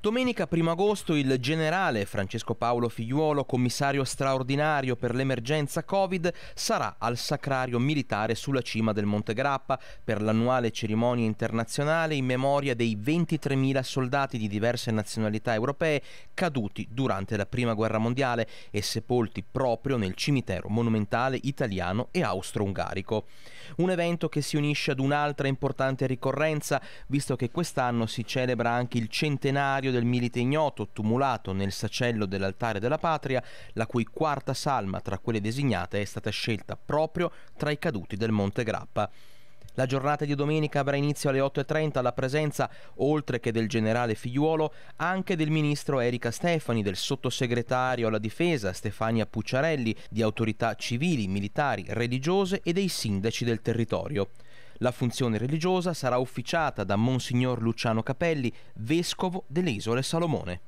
Domenica 1 agosto il generale Francesco Paolo Figliuolo, commissario straordinario per l'emergenza Covid, sarà al sacrario militare sulla cima del Monte Grappa per l'annuale cerimonia internazionale in memoria dei 23.000 soldati di diverse nazionalità europee caduti durante la Prima Guerra Mondiale e sepolti proprio nel cimitero monumentale italiano e austro-ungarico. Un evento che si unisce ad un'altra importante ricorrenza, visto che quest'anno si celebra anche il centenario stadio del Milite Ignoto, tumulato nel sacello dell'altare della patria, la cui quarta salma tra quelle designate è stata scelta proprio tra i caduti del Monte Grappa. La giornata di domenica avrà inizio alle 8.30 alla presenza, oltre che del generale Figliuolo, anche del ministro Erika Stefani, del sottosegretario alla difesa Stefania Pucciarelli, di autorità civili, militari, religiose e dei sindaci del territorio. La funzione religiosa sarà officiata da Monsignor Luciano Capelli, vescovo delle isole Salomone.